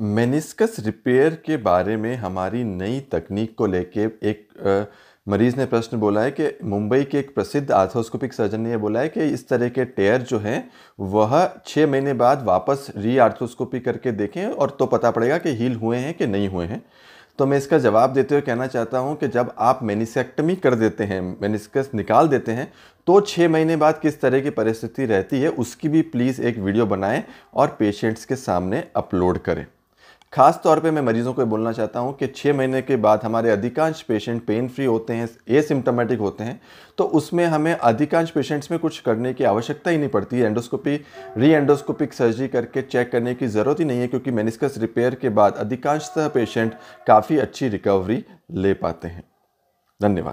meniscus repair के बारे में हमारी नई तकनीक को लेके एक मरीज़ ने प्रश्न बोला है कि मुंबई के एक प्रसिद्ध आर्थोस्कोपिक सर्जन ने यह बोला है कि इस तरह के टेयर जो हैं वह छः महीने बाद वापस री आर्थोस्कोपी करके देखें और तो पता पड़ेगा कि हील हुए हैं कि नहीं हुए हैं तो मैं इसका जवाब देते हुए कहना चाहता हूँ कि जब आप मेनिसेक्टमी कर देते हैं मेनिस्कस निकाल देते हैं तो छः महीने बाद किस तरह की परिस्थिति रहती है उसकी भी प्लीज़ एक वीडियो बनाएं और पेशेंट्स के सामने अपलोड करें खास तौर पे मैं मरीज़ों को बोलना चाहता हूँ कि छः महीने के बाद हमारे अधिकांश पेशेंट पेन फ्री होते हैं एसिम्टोमेटिक होते हैं तो उसमें हमें अधिकांश पेशेंट्स में कुछ करने की आवश्यकता ही नहीं पड़ती है एंडोस्कोपी री एंडोस्कोपिक सर्जरी करके चेक करने की ज़रूरत ही नहीं है क्योंकि मेनिस्कस रिपेयर के बाद अधिकांशतः पेशेंट काफ़ी अच्छी रिकवरी ले पाते हैं धन्यवाद